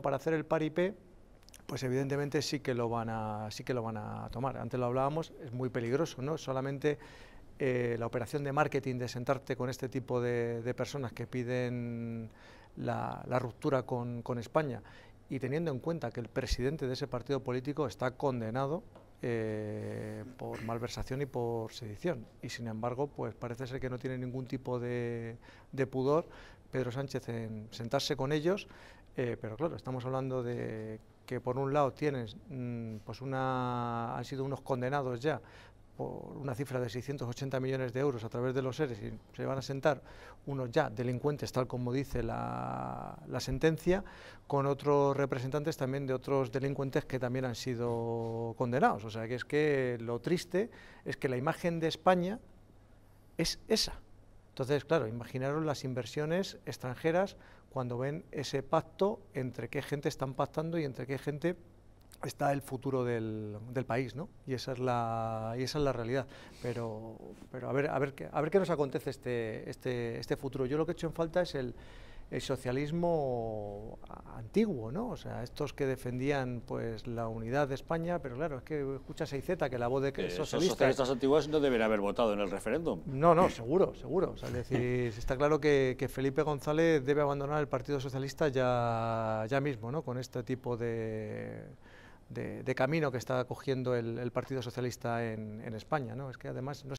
para hacer el paripé, pues evidentemente sí que lo van a, sí que lo van a tomar. Antes lo hablábamos, es muy peligroso, ¿no? Solamente eh, la operación de marketing de sentarte con este tipo de, personas que piden la, ruptura con, con España y teniendo en cuenta que el presidente de ese partido político está condenado eh, por malversación y por sedición. Y sin embargo, pues parece ser que no tiene ningún tipo de, de pudor Pedro Sánchez en sentarse con ellos, eh, pero claro, estamos hablando de que por un lado tienes, mm, pues una, han sido unos condenados ya por una cifra de 680 millones de euros a través de los seres y se van a sentar unos ya delincuentes, tal como dice la, sentencia, con otros representantes también de otros delincuentes que también han sido condenados. O sea, que es que lo triste es que la imagen de España es esa. Entonces, claro, imaginaros las inversiones extranjeras cuando ven ese pacto entre qué gente están pactando y entre qué gente está el futuro del, del, país, ¿no? Y esa es la, y esa es la realidad. Pero, pero a, ver, a, ver, qué a ver qué nos acontece este, este, este futuro. Yo lo que he hecho en falta es el, el socialismo antiguo, ¿no? O sea, estos que defendían pues la unidad de España, pero claro, es que escucha 6Z que la voz de que eh, socialistas... socialistas antiguos no deberían haber votado en el referéndum. No, no, seguro, seguro. O sea, es decir, está claro que, que, Felipe González debe abandonar el Partido Socialista ya, ya mismo, ¿no? Con este tipo de de, camino que está cogiendo el, Partido Socialista en, España. ¿no? Es que además no